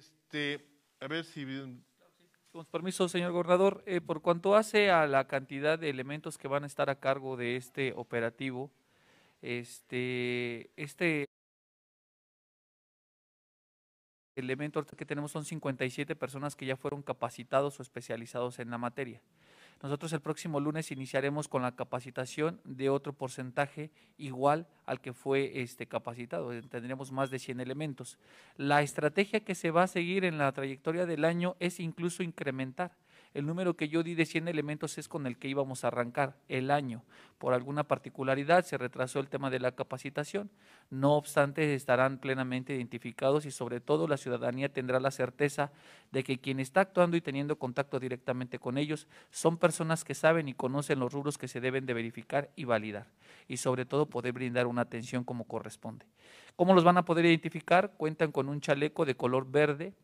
Este, a ver si... Con permiso, señor gobernador, eh, por cuanto hace a la cantidad de elementos que van a estar a cargo de este operativo, este, este elemento que tenemos son 57 personas que ya fueron capacitados o especializados en la materia. Nosotros el próximo lunes iniciaremos con la capacitación de otro porcentaje igual al que fue este, capacitado. Eh, Tendremos más de 100 elementos. La estrategia que se va a seguir en la trayectoria del año es incluso incrementar el número que yo di de 100 elementos es con el que íbamos a arrancar el año. Por alguna particularidad se retrasó el tema de la capacitación. No obstante, estarán plenamente identificados y sobre todo la ciudadanía tendrá la certeza de que quien está actuando y teniendo contacto directamente con ellos son personas que saben y conocen los rubros que se deben de verificar y validar. Y sobre todo poder brindar una atención como corresponde. ¿Cómo los van a poder identificar? Cuentan con un chaleco de color verde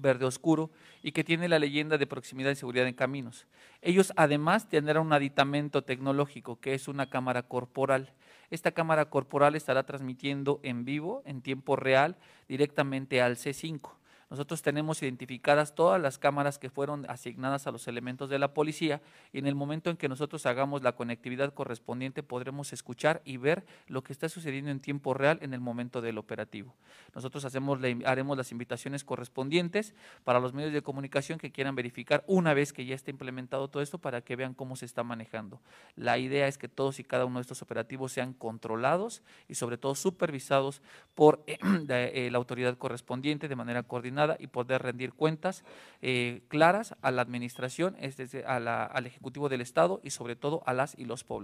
verde oscuro y que tiene la leyenda de proximidad y seguridad en caminos. Ellos además tendrán un aditamento tecnológico que es una cámara corporal. Esta cámara corporal estará transmitiendo en vivo, en tiempo real, directamente al C5. Nosotros tenemos identificadas todas las cámaras que fueron asignadas a los elementos de la policía y en el momento en que nosotros hagamos la conectividad correspondiente podremos escuchar y ver lo que está sucediendo en tiempo real en el momento del operativo. Nosotros hacemos, haremos las invitaciones correspondientes para los medios de comunicación que quieran verificar una vez que ya esté implementado todo esto para que vean cómo se está manejando. La idea es que todos y cada uno de estos operativos sean controlados y sobre todo supervisados por eh, la autoridad correspondiente de manera coordinada nada y poder rendir cuentas eh, claras a la administración, es al Ejecutivo del Estado y sobre todo a las y los poblanos.